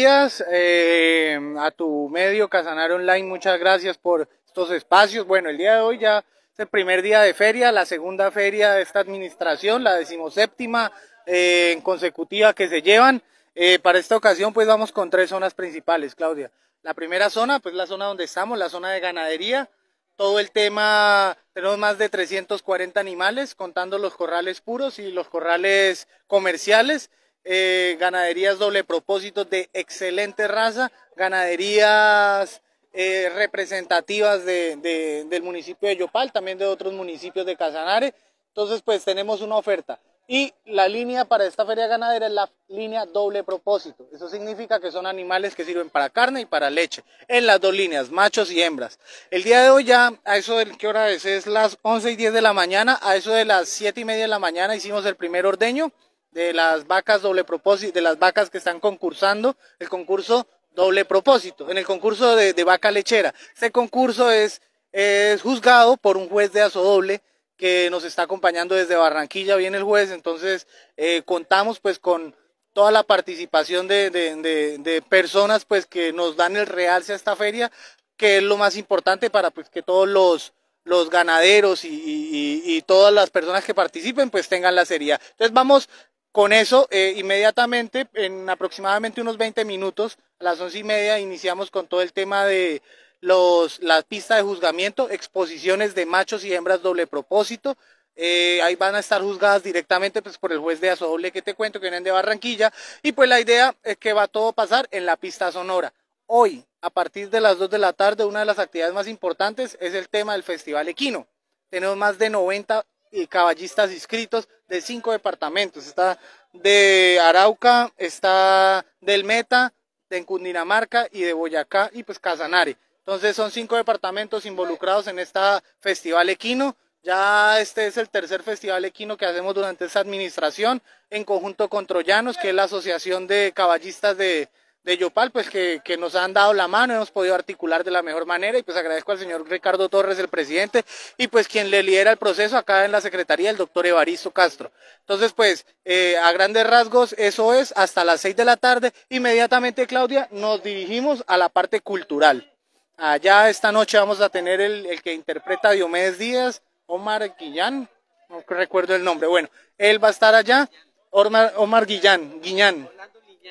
días eh, a tu medio Casanar Online, muchas gracias por estos espacios. Bueno, el día de hoy ya es el primer día de feria, la segunda feria de esta administración, la decimoséptima eh, consecutiva que se llevan. Eh, para esta ocasión pues vamos con tres zonas principales, Claudia. La primera zona, pues la zona donde estamos, la zona de ganadería, todo el tema, tenemos más de 340 animales, contando los corrales puros y los corrales comerciales. Eh, ganaderías doble propósito de excelente raza, ganaderías eh, representativas del municipio de Yopal, también de otros municipios de Casanare. Entonces, pues tenemos una oferta. Y la línea para esta feria ganadera es la línea doble propósito. Eso significa que son animales que sirven para carne y para leche, en las dos líneas, machos y hembras. El día de hoy ya, a eso de qué hora es, es las 11 y 10 de la mañana, a eso de las 7 y media de la mañana hicimos el primer ordeño de las vacas doble propósito, de las vacas que están concursando, el concurso doble propósito, en el concurso de, vaca lechera. Este concurso es, juzgado por un juez de doble, que nos está acompañando desde Barranquilla, viene el juez, entonces eh, contamos pues con toda la participación de, de, personas pues que nos dan el realce a esta feria, que es lo más importante para pues que todos los, los ganaderos y, y, todas las personas que participen pues tengan la seriedad. Entonces vamos con eso, eh, inmediatamente, en aproximadamente unos 20 minutos, a las once y media, iniciamos con todo el tema de los, la pista de juzgamiento, exposiciones de machos y hembras doble propósito. Eh, ahí van a estar juzgadas directamente pues, por el juez de Azodoble que te cuento, que vienen de Barranquilla. Y pues la idea es que va todo a pasar en la pista sonora. Hoy, a partir de las 2 de la tarde, una de las actividades más importantes es el tema del Festival Equino. Tenemos más de 90 y caballistas inscritos de cinco departamentos. Está de Arauca, está del Meta, de Cundinamarca y de Boyacá y pues Casanare. Entonces son cinco departamentos involucrados en este festival equino. Ya este es el tercer festival equino que hacemos durante esta administración en conjunto con Troyanos, que es la Asociación de Caballistas de de Yopal, pues que, nos han dado la mano, hemos podido articular de la mejor manera y pues agradezco al señor Ricardo Torres, el presidente, y pues quien le lidera el proceso acá en la Secretaría, el doctor Evaristo Castro. Entonces, pues eh, a grandes rasgos, eso es hasta las seis de la tarde. Inmediatamente, Claudia, nos dirigimos a la parte cultural. Allá esta noche vamos a tener el, que interpreta a Diomedes Díaz, Omar Guillán, no recuerdo el nombre. Bueno, él va a estar allá, Omar, Omar Guillán, Guillán.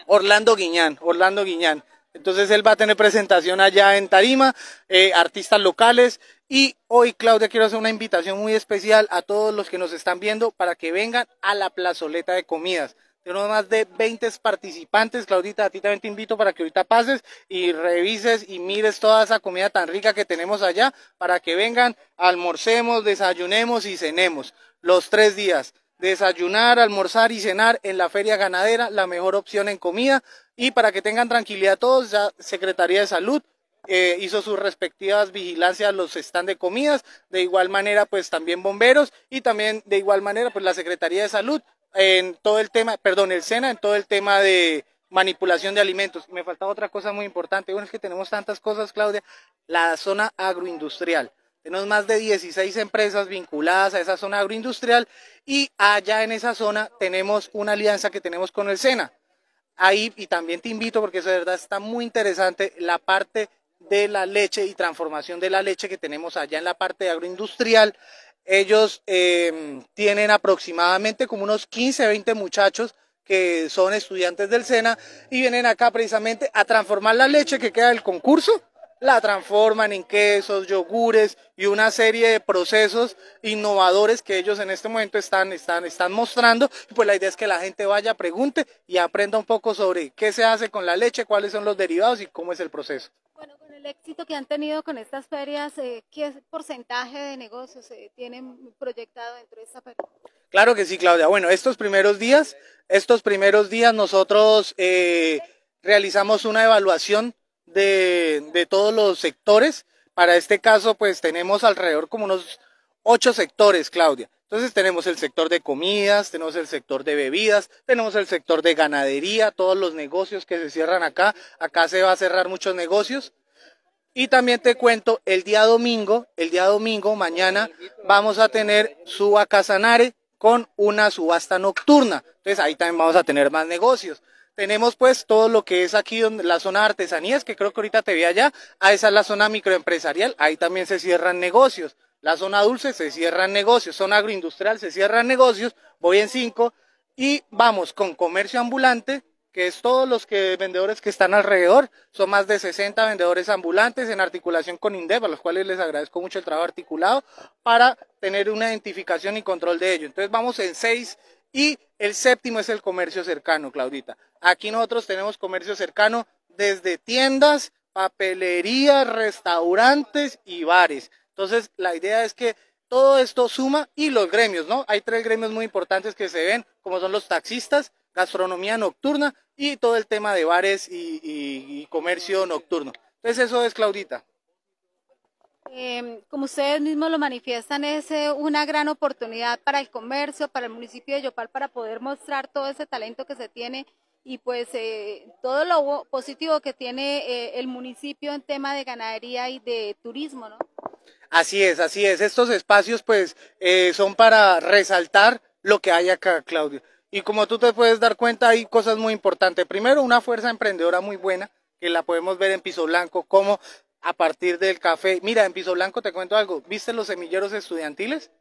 Orlando Guiñán, Orlando Guiñán. Entonces él va a tener presentación allá en Tarima, eh, artistas locales. Y hoy, Claudia, quiero hacer una invitación muy especial a todos los que nos están viendo para que vengan a la plazoleta de comidas. Tenemos más de 20 participantes. Claudita, a ti también te invito para que ahorita pases y revises y mires toda esa comida tan rica que tenemos allá para que vengan, almorcemos, desayunemos y cenemos los tres días desayunar, almorzar y cenar en la feria ganadera, la mejor opción en comida. Y para que tengan tranquilidad todos, ya Secretaría de Salud eh, hizo sus respectivas vigilancias los están de comidas, de igual manera pues también bomberos y también de igual manera pues la Secretaría de Salud en todo el tema, perdón, el SENA en todo el tema de manipulación de alimentos. Me faltaba otra cosa muy importante, bueno es que tenemos tantas cosas Claudia, la zona agroindustrial. Tenemos más de 16 empresas vinculadas a esa zona agroindustrial y allá en esa zona tenemos una alianza que tenemos con el SENA. Ahí, y también te invito porque eso de verdad está muy interesante, la parte de la leche y transformación de la leche que tenemos allá en la parte agroindustrial. Ellos em, tienen aproximadamente como unos 15, 20 muchachos que son estudiantes del SENA y vienen acá precisamente a transformar la leche que queda del concurso la transforman en quesos, yogures y una serie de procesos innovadores que ellos en este momento están, están, están mostrando. pues la idea es que la gente vaya, pregunte y aprenda un poco sobre qué se hace con la leche, cuáles son los derivados y cómo es el proceso. Bueno, con el éxito que han tenido con estas ferias, eh, ¿qué porcentaje de negocios eh, tienen proyectado dentro de esta feria? Claro que sí, Claudia. Bueno, estos primeros días, estos primeros días nosotros eh, realizamos una evaluación de, todos los sectores. Para este caso, pues tenemos alrededor como unos ocho sectores, Claudia. Entonces tenemos el sector de comidas, tenemos el sector de bebidas, tenemos el sector de ganadería, todos los negocios que se cierran acá. Acá se va a cerrar muchos negocios. Y también te cuento, el día domingo, el día domingo, mañana, vamos a tener Suba Casanare con una subasta nocturna. Entonces ahí también vamos a tener más negocios tenemos pues todo lo que es aquí donde, la zona de artesanías, que creo que ahorita te vi allá, a ah, esa es la zona microempresarial, ahí también se cierran negocios. La zona dulce se cierran negocios, zona agroindustrial se cierran negocios, voy en cinco, y vamos con comercio ambulante, que es todos los que, vendedores que están alrededor, son más de 60 vendedores ambulantes en articulación con INDEP, a los cuales les agradezco mucho el trabajo articulado, para tener una identificación y control de ello. Entonces vamos en seis y el séptimo es el comercio cercano, Claudita. Aquí nosotros tenemos comercio cercano desde tiendas, papelerías, restaurantes y bares. Entonces, la idea es que todo esto suma y los gremios, ¿no? Hay tres gremios muy importantes que se ven, como son los taxistas, gastronomía nocturna y todo el tema de bares y, comercio nocturno. Entonces, eso es Claudita. Em, como ustedes mismos lo manifiestan, es eh, una gran oportunidad para el comercio, para el municipio de Yopal, para poder mostrar todo ese talento que se tiene y pues eh, todo lo positivo que tiene eh, el municipio en tema de ganadería y de turismo, ¿no? Así es, así es. Estos espacios pues eh, son para resaltar lo que hay acá, Claudio. Y como tú te puedes dar cuenta, hay cosas muy importantes. Primero, una fuerza emprendedora muy buena, que la podemos ver en Piso Blanco, como a partir del café. Mira, en Piso Blanco te cuento algo. ¿Viste los semilleros estudiantiles?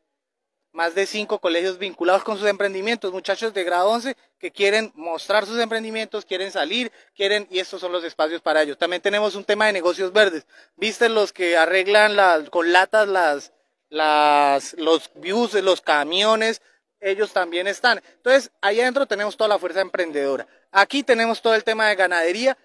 más de cinco colegios vinculados con sus emprendimientos, muchachos de grado 11 que quieren mostrar sus emprendimientos, quieren salir, quieren, y estos son los espacios para ellos. También tenemos un tema de negocios verdes. ¿Viste los que arreglan las, con latas las, los buses, los camiones? Ellos también están. Entonces, ahí adentro tenemos toda la fuerza emprendedora. Aquí tenemos todo el tema de ganadería,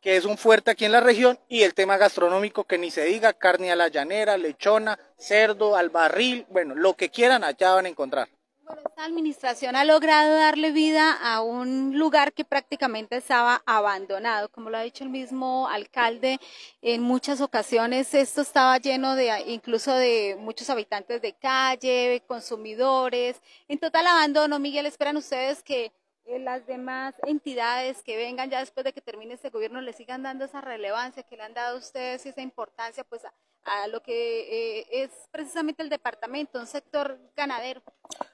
que es un fuerte aquí en la región, y el tema gastronómico que ni se diga, carne a la llanera, lechona, cerdo, al barril, bueno, lo que quieran allá van a encontrar. Bueno, esta administración ha logrado darle vida a un lugar que prácticamente estaba abandonado, como lo ha dicho el mismo alcalde, en muchas ocasiones esto estaba lleno de incluso de muchos habitantes de calle, consumidores, en total abandono. Miguel, esperan ustedes que eh, las demás entidades que vengan ya después de que termine este gobierno le sigan dando esa relevancia que le han dado ustedes y esa importancia pues a, lo que eh, es precisamente el departamento, un sector ganadero.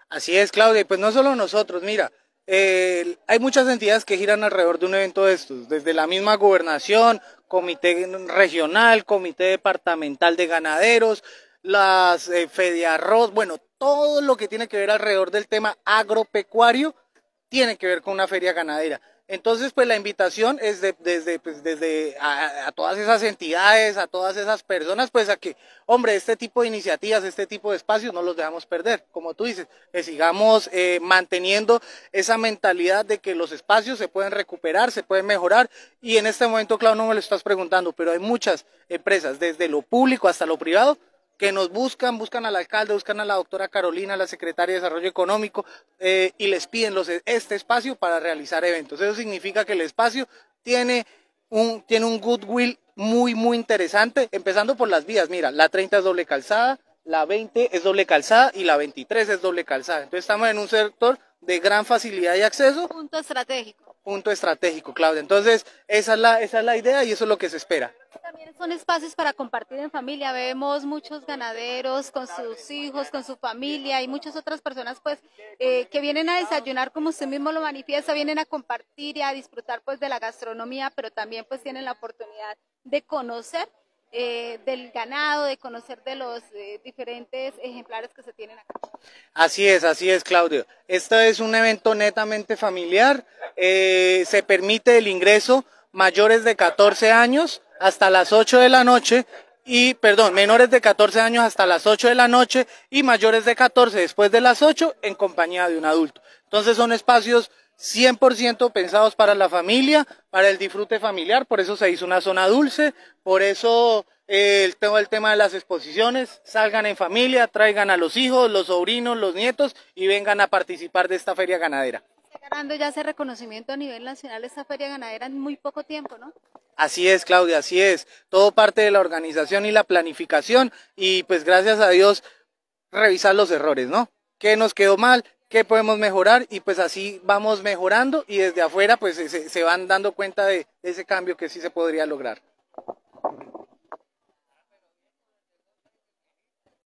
Así es, Claudia, pues no solo nosotros, mira, hay muchas entidades que giran alrededor de un evento de estos, desde la misma gobernación, comité regional, comité departamental de ganaderos, las eh, bueno, todo lo que tiene que ver alrededor del tema agropecuario tiene que ver con una feria ganadera. Entonces, pues la invitación es desde, pues, desde a, todas esas entidades, a todas esas personas, pues a que, hombre, este tipo de iniciativas, este tipo de espacios no los dejamos perder, como tú dices, que sigamos eh, manteniendo esa mentalidad de que los espacios se pueden recuperar, se pueden mejorar, y en este momento, claro, no me lo estás preguntando, pero hay muchas empresas, desde lo público hasta lo privado, que nos buscan, buscan al alcalde, buscan a la doctora Carolina, la secretaria de Desarrollo Económico, eh, y les piden los, este espacio para realizar eventos. Eso significa que el espacio tiene un, tiene un goodwill muy, muy interesante, empezando por las vías. Mira, la 30 es doble calzada, la 20 es doble calzada y la 23 es doble calzada. Entonces estamos en un sector de gran facilidad de acceso. Punto estratégico punto estratégico, Claudia. Entonces, esa es la, esa es la idea y eso es lo que se espera. También son espacios para compartir en familia. Vemos muchos ganaderos con sus hijos, con su familia y muchas otras personas pues eh, que vienen a desayunar, como usted mismo lo manifiesta, vienen a compartir y a disfrutar pues de la gastronomía, pero también pues tienen la oportunidad de conocer eh, del ganado, de conocer de los eh, diferentes ejemplares que se tienen acá. Así es, así es, Claudio. Este es un evento netamente familiar. Eh, se permite el ingreso mayores de 14 años hasta las 8 de la noche y, perdón, menores de 14 años hasta las 8 de la noche y mayores de 14 después de las 8 en compañía de un adulto. Entonces son espacios 100% pensados para la familia, para el disfrute familiar, por eso se hizo una zona dulce, por eso eh, el, tema, el tema de las exposiciones, salgan en familia, traigan a los hijos, los sobrinos, los nietos y vengan a participar de esta feria ganadera. ganando ya ese reconocimiento a nivel nacional esta feria ganadera en muy poco tiempo, ¿no? Así es, Claudia, así es. Todo parte de la organización y la planificación y pues gracias a Dios revisar los errores, ¿no? ¿Qué nos quedó mal? qué podemos mejorar y pues así vamos mejorando y desde afuera pues se, se van dando cuenta de ese cambio que sí se podría lograr.